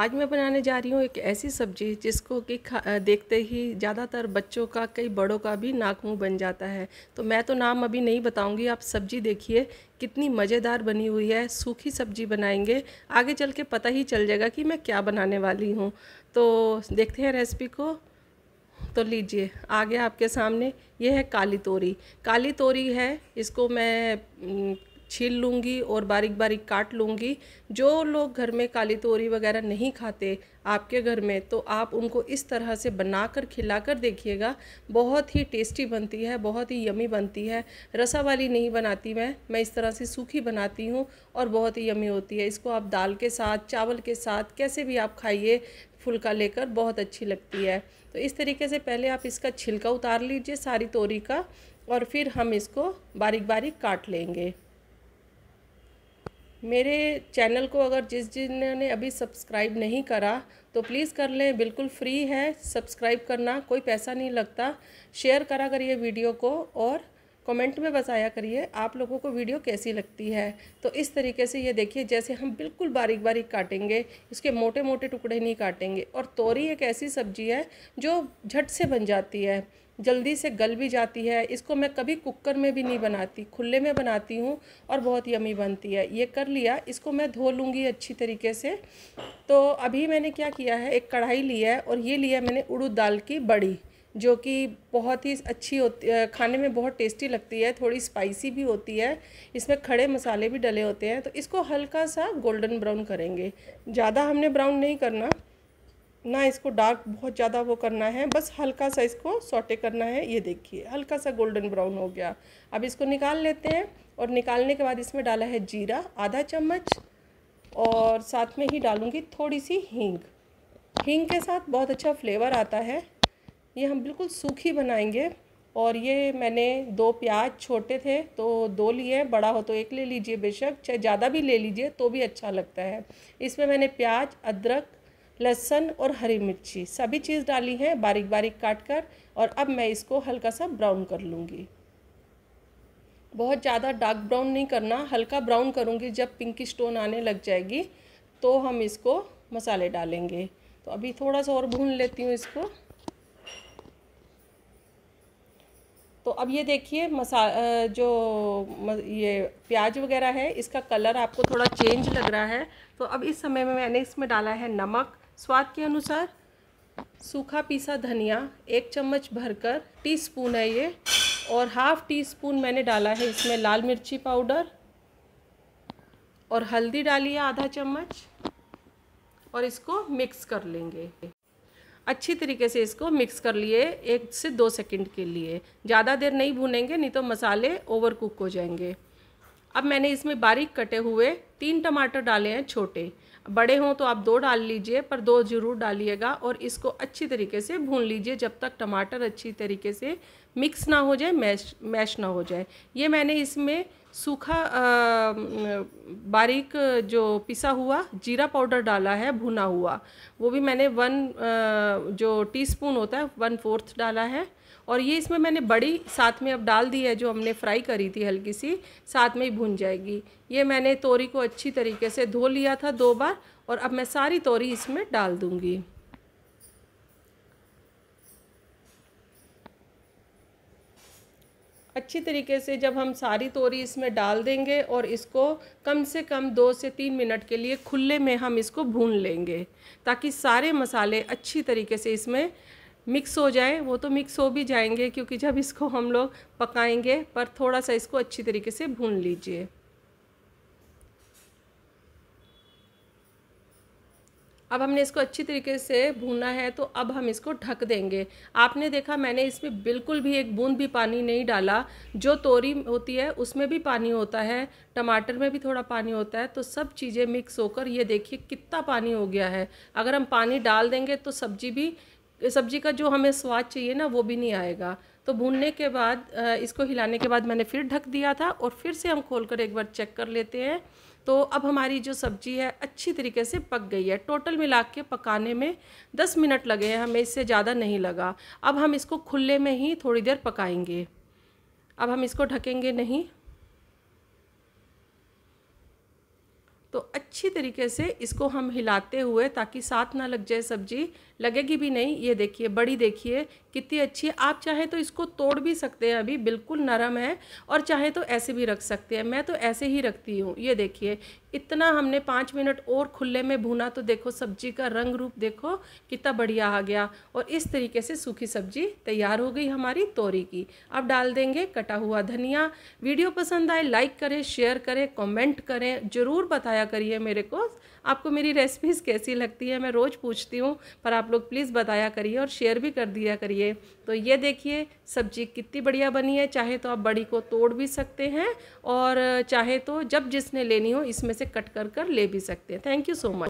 आज मैं बनाने जा रही हूँ एक ऐसी सब्जी जिसको कि देखते ही ज़्यादातर बच्चों का कई बड़ों का भी नाक मुँह बन जाता है तो मैं तो नाम अभी नहीं बताऊँगी आप सब्जी देखिए कितनी मज़ेदार बनी हुई है सूखी सब्जी बनाएंगे आगे चल के पता ही चल जाएगा कि मैं क्या बनाने वाली हूँ तो देखते हैं रेसिपी को तो लीजिए आ गया आपके सामने ये है काली तोरी काली तोरी है इसको मैं छील लूँगी और बारीक बारीक काट लूँगी जो लोग घर में काली तोरी वगैरह नहीं खाते आपके घर में तो आप उनको इस तरह से बना कर खिला कर देखिएगा बहुत ही टेस्टी बनती है बहुत ही यमी बनती है रसा वाली नहीं बनाती मैं मैं इस तरह से सूखी बनाती हूँ और बहुत ही यमी होती है इसको आप दाल के साथ चावल के साथ कैसे भी आप खाइए फुलका लेकर बहुत अच्छी लगती है तो इस तरीके से पहले आप इसका छिलका उतार लीजिए सारी तोरी का और फिर हम इसको बारीक बारीक काट लेंगे मेरे चैनल को अगर जिस जिन्होंने अभी सब्सक्राइब नहीं करा तो प्लीज़ कर लें बिल्कुल फ्री है सब्सक्राइब करना कोई पैसा नहीं लगता शेयर करा करिए वीडियो को और कमेंट में बताया करिए आप लोगों को वीडियो कैसी लगती है तो इस तरीके से ये देखिए जैसे हम बिल्कुल बारीक बारीक काटेंगे इसके मोटे मोटे टुकड़े नहीं काटेंगे और तोरी एक ऐसी सब्जी है जो झट से बन जाती है जल्दी से गल भी जाती है इसको मैं कभी कुकर में भी नहीं बनाती खुले में बनाती हूँ और बहुत यमी बनती है ये कर लिया इसको मैं धो लूँगी अच्छी तरीके से तो अभी मैंने क्या किया है एक कढ़ाई ली है और ये लिया मैंने उड़द दाल की बड़ी जो कि बहुत ही अच्छी होती है खाने में बहुत टेस्टी लगती है थोड़ी स्पाइसी भी होती है इसमें खड़े मसाले भी डले होते हैं तो इसको हल्का सा गोल्डन ब्राउन करेंगे ज़्यादा हमने ब्राउन नहीं करना ना इसको डार्क बहुत ज़्यादा वो करना है बस हल्का सा इसको सॉटे करना है ये देखिए हल्का सा गोल्डन ब्राउन हो गया अब इसको निकाल लेते हैं और निकालने के बाद इसमें डाला है जीरा आधा चम्मच और साथ में ही डालूँगी थोड़ी सी हींग हींग के साथ बहुत अच्छा फ्लेवर आता है ये हम बिल्कुल सूखी बनाएंगे और ये मैंने दो प्याज छोटे थे तो दो लिए बड़ा हो तो एक ले लीजिए बेशक चाहे ज़्यादा भी ले लीजिए तो भी अच्छा लगता है इसमें मैंने प्याज अदरक लहसुन और हरी मिर्ची सभी चीज़ डाली है बारीक बारीक काट कर और अब मैं इसको हल्का सा ब्राउन कर लूँगी बहुत ज़्यादा डार्क ब्राउन नहीं करना हल्का ब्राउन करूँगी जब पिंकी स्टोन आने लग जाएगी तो हम इसको मसाले डालेंगे तो अभी थोड़ा सा और भून लेती हूँ इसको तो अब ये देखिए मसा जो ये प्याज वगैरह है इसका कलर आपको थोड़ा चेंज लग रहा है तो अब इस समय में मैंने इसमें डाला है नमक स्वाद के अनुसार सूखा पीसा धनिया एक चम्मच भरकर टी स्पून है ये और हाफ़ टी स्पून मैंने डाला है इसमें लाल मिर्ची पाउडर और हल्दी डाली है आधा चम्मच और इसको मिक्स कर लेंगे अच्छी तरीके से इसको मिक्स कर लिए एक से दो सेकंड के लिए ज़्यादा देर नहीं भुनेंगे नहीं तो मसाले ओवर कुक हो जाएंगे अब मैंने इसमें बारीक कटे हुए तीन टमाटर डाले हैं छोटे बड़े हों तो आप दो डाल लीजिए पर दो ज़रूर डालिएगा और इसको अच्छी तरीके से भून लीजिए जब तक टमाटर अच्छी तरीके से मिक्स ना हो जाए मैश मैश ना हो जाए ये मैंने इसमें सूखा बारीक जो पिसा हुआ जीरा पाउडर डाला है भुना हुआ वो भी मैंने वन आ, जो टीस्पून होता है वन फोर्थ डाला है और ये इसमें मैंने बड़ी साथ में अब डाल दी है जो हमने फ्राई करी थी हल्की सी साथ में ही भुन जाएगी ये मैंने तोरी को अच्छी तरीके से धो लिया था दो बार और अब मैं सारी तोरी इसमें डाल दूंगी अच्छी तरीके से जब हम सारी तोरी इसमें डाल देंगे और इसको कम से कम दो से तीन मिनट के लिए खुले में हम इसको भून लेंगे ताकि सारे मसाले अच्छी तरीके से इसमें मिक्स हो जाए वो तो मिक्स हो भी जाएंगे क्योंकि जब इसको हम लोग पकाएंगे पर थोड़ा सा इसको अच्छी तरीके से भून लीजिए अब हमने इसको अच्छी तरीके से भूनना है तो अब हम इसको ढक देंगे आपने देखा मैंने इसमें बिल्कुल भी एक बूंद भी पानी नहीं डाला जो तोरी होती है उसमें भी पानी होता है टमाटर में भी थोड़ा पानी होता है तो सब चीज़ें मिक्स होकर ये देखिए कितना पानी हो गया है अगर हम पानी डाल देंगे तो सब्जी भी सब्जी का जो हमें स्वाद चाहिए ना वो भी नहीं आएगा तो भूनने के बाद इसको हिलाने के बाद मैंने फिर ढक दिया था और फिर से हम खोल एक बार चेक कर लेते हैं तो अब हमारी जो सब्ज़ी है अच्छी तरीके से पक गई है टोटल मिला के पकाने में 10 मिनट लगे हैं हमें इससे ज़्यादा नहीं लगा अब हम इसको खुले में ही थोड़ी देर पकाएंगे अब हम इसको ढकेंगे नहीं तो अच्छी तरीके से इसको हम हिलाते हुए ताकि साथ ना लग जाए सब्जी लगेगी भी नहीं ये देखिए बड़ी देखिए कितनी अच्छी है आप चाहे तो इसको तोड़ भी सकते हैं अभी बिल्कुल नरम है और चाहे तो ऐसे भी रख सकते हैं मैं तो ऐसे ही रखती हूँ ये देखिए इतना हमने पाँच मिनट और खुले में भुना तो देखो सब्जी का रंग रूप देखो कितना बढ़िया आ गया और इस तरीके से सूखी सब्जी तैयार हो गई हमारी तोरी की अब डाल देंगे कटा हुआ धनिया वीडियो पसंद आए लाइक करें शेयर करें कमेंट करें ज़रूर बताया करिए मेरे को आपको मेरी रेसिपीज़ कैसी लगती है मैं रोज़ पूछती हूँ पर आप लोग प्लीज़ बताया करिए और शेयर भी कर दिया करिए लिए तो ये देखिए सब्जी कितनी बढ़िया बनी है चाहे तो आप बड़ी को तोड़ भी सकते हैं और चाहे तो जब जिसने लेनी हो इसमें से कट कर कर ले भी सकते हैं थैंक यू सो मच